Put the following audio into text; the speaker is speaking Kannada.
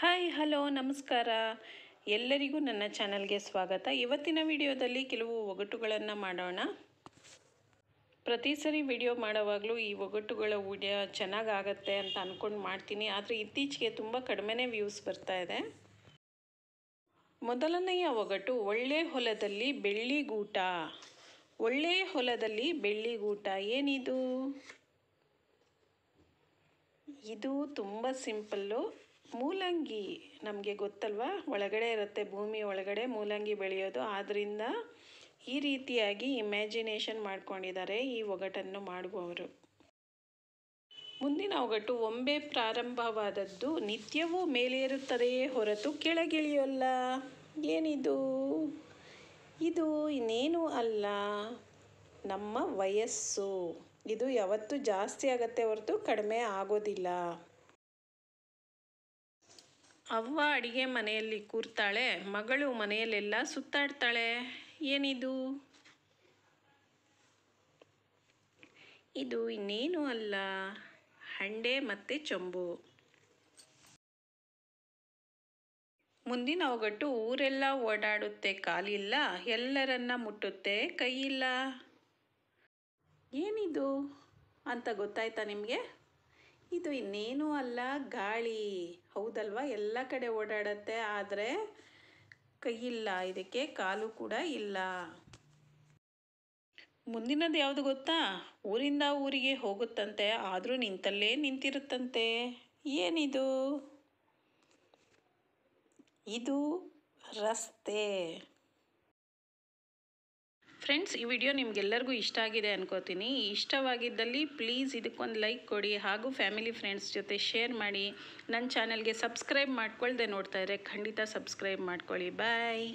ಹಾಯ್ ಹಲೋ ನಮಸ್ಕಾರ ಎಲ್ಲರಿಗೂ ನನ್ನ ಚಾನಲ್ಗೆ ಸ್ವಾಗತ ಇವತ್ತಿನ ವಿಡಿಯೋದಲ್ಲಿ ಕೆಲವು ಒಗಟುಗಳನ್ನು ಮಾಡೋಣ ಪ್ರತಿ ಸರಿ ವಿಡಿಯೋ ಮಾಡೋವಾಗಲೂ ಈ ಒಗಟುಗಳ ವಿಡಿಯೋ ಚೆನ್ನಾಗಾಗತ್ತೆ ಅಂತ ಅಂದ್ಕೊಂಡು ಮಾಡ್ತೀನಿ ಆದರೆ ಇತ್ತೀಚೆಗೆ ತುಂಬ ಕಡಿಮೆನೇ ವ್ಯೂಸ್ ಬರ್ತಾ ಇದೆ ಮೊದಲನೆಯ ಒಗಟು ಒಳ್ಳೆ ಹೊಲದಲ್ಲಿ ಬೆಳ್ಳಿಗೂಟ ಒಳ್ಳೆಯ ಹೊಲದಲ್ಲಿ ಬೆಳ್ಳಿಗೂಟ ಏನಿದು ಇದು ತುಂಬ ಸಿಂಪಲ್ಲು ಮೂಲಂಗಿ ನಮಗೆ ಗೊತ್ತಲ್ವ ಒಳಗಡೆ ಇರುತ್ತೆ ಭೂಮಿ ಒಳಗಡೆ ಮೂಲಂಗಿ ಬೆಳೆಯೋದು ಆದ್ದರಿಂದ ಈ ರೀತಿಯಾಗಿ ಇಮ್ಯಾಜಿನೇಷನ್ ಮಾಡ್ಕೊಂಡಿದ್ದಾರೆ ಈ ಒಗಟನ್ನು ಮಾಡುವವರು ಮುಂದಿನ ಒಗಟು ಒಂಬೆ ಪ್ರಾರಂಭವಾದದ್ದು ನಿತ್ಯವೂ ಮೇಲೇರುತ್ತದೆಯೇ ಹೊರತು ಕೆಳಗಿಳಿಯೋಲ್ಲ ಏನಿದು ಇದು ಇನ್ನೇನು ಅಲ್ಲ ನಮ್ಮ ವಯಸ್ಸು ಇದು ಯಾವತ್ತೂ ಜಾಸ್ತಿ ಆಗತ್ತೆ ಹೊರತು ಕಡಿಮೆ ಆಗೋದಿಲ್ಲ ಅವ್ವ ಅಡಿಗೆ ಮನೆಯಲ್ಲಿ ಕೂರ್ತಾಳೆ ಮಗಳು ಮನೆಯಲ್ಲೆಲ್ಲ ಸುತ್ತಾಡ್ತಾಳೆ ಏನಿದು ಇದು ಇನ್ನೇನು ಅಲ್ಲ ಹಂಡೆ ಮತ್ತು ಚೊಂಬು ಮುಂದಿನ ಒಗಟ್ಟು ಊರೆಲ್ಲ ಓಡಾಡುತ್ತೆ ಕಾಲಿಲ್ಲ ಎಲ್ಲರನ್ನ ಮುಟ್ಟುತ್ತೆ ಕೈಯಿಲ್ಲ ಏನಿದು ಅಂತ ಗೊತ್ತಾಯ್ತಾ ನಿಮಗೆ ಇದು ಇನ್ನೇನು ಅಲ್ಲ ಗಾಳಿ ಅಲ್ವಾ ಎಲ್ಲ ಕಡೆ ಓಡಾಡತ್ತೆ ಆದರೆ ಕೈಯಿಲ್ಲ ಇದಕ್ಕೆ ಕಾಲು ಕೂಡ ಇಲ್ಲ ಮುಂದಿನದು ಯಾವುದು ಗೊತ್ತಾ ಊರಿಂದ ಊರಿಗೆ ಹೋಗುತ್ತಂತೆ ಆದರೂ ನಿಂತಲ್ಲೇ ನಿಂತಿರುತ್ತಂತೆ ಏನಿದು ಇದು ರಸ್ತೆ ಫ್ರೆಂಡ್ಸ್ ಈ ವಿಡಿಯೋ ನಿಮಗೆಲ್ಲರಿಗೂ ಇಷ್ಟ ಆಗಿದೆ ಅನ್ಕೋತೀನಿ ಇಷ್ಟವಾಗಿದ್ದಲ್ಲಿ ಪ್ಲೀಸ್ ಇದಕ್ಕೊಂದು ಲೈಕ್ ಕೊಡಿ ಹಾಗೂ ಫ್ಯಾಮಿಲಿ ಫ್ರೆಂಡ್ಸ್ ಜೊತೆ ಶೇರ್ ಮಾಡಿ ನನ್ನ ಚಾನಲ್ಗೆ ಸಬ್ಸ್ಕ್ರೈಬ್ ಮಾಡ್ಕೊಳ್ದೆ ನೋಡ್ತಾ ಇದ್ರೆ ಖಂಡಿತ ಸಬ್ಸ್ಕ್ರೈಬ್ ಮಾಡ್ಕೊಳ್ಳಿ ಬಾಯ್